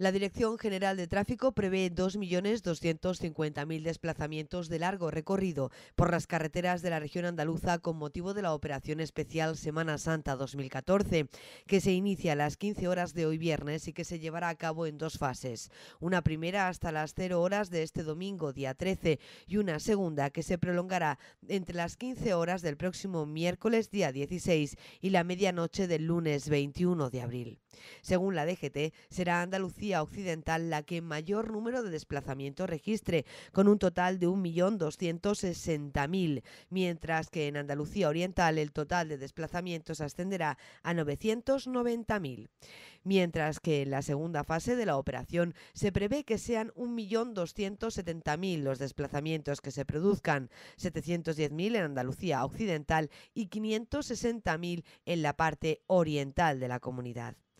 La Dirección General de Tráfico prevé 2.250.000 desplazamientos de largo recorrido por las carreteras de la región andaluza con motivo de la operación especial Semana Santa 2014, que se inicia a las 15 horas de hoy viernes y que se llevará a cabo en dos fases. Una primera hasta las 0 horas de este domingo, día 13, y una segunda que se prolongará entre las 15 horas del próximo miércoles, día 16, y la medianoche del lunes 21 de abril. Según la DGT, será Andalucía Occidental la que mayor número de desplazamientos registre, con un total de 1.260.000, mientras que en Andalucía Oriental el total de desplazamientos ascenderá a 990.000. Mientras que en la segunda fase de la operación se prevé que sean 1.270.000 los desplazamientos que se produzcan, 710.000 en Andalucía Occidental y 560.000 en la parte oriental de la comunidad.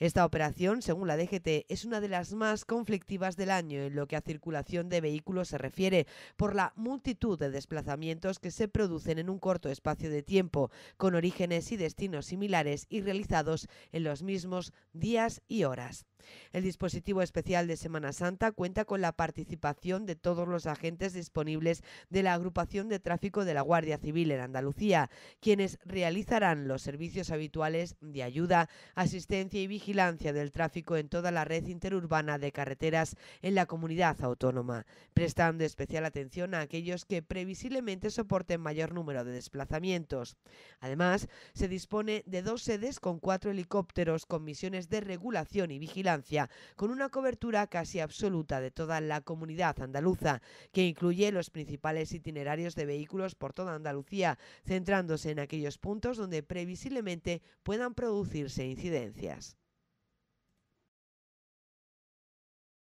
Esta operación, según la DGT, es una de las más conflictivas del año en lo que a circulación de vehículos se refiere, por la multitud de desplazamientos que se producen en un corto espacio de tiempo, con orígenes y destinos similares y realizados en los mismos días y horas. El dispositivo especial de Semana Santa cuenta con la participación de todos los agentes disponibles de la agrupación de tráfico de la Guardia Civil en Andalucía, quienes realizarán los servicios habituales de ayuda, asistencia y vigilancia vigilancia del tráfico en toda la red interurbana de carreteras en la comunidad autónoma, prestando especial atención a aquellos que previsiblemente soporten mayor número de desplazamientos. Además, se dispone de dos sedes con cuatro helicópteros con misiones de regulación y vigilancia, con una cobertura casi absoluta de toda la comunidad andaluza, que incluye los principales itinerarios de vehículos por toda Andalucía, centrándose en aquellos puntos donde previsiblemente puedan producirse incidencias.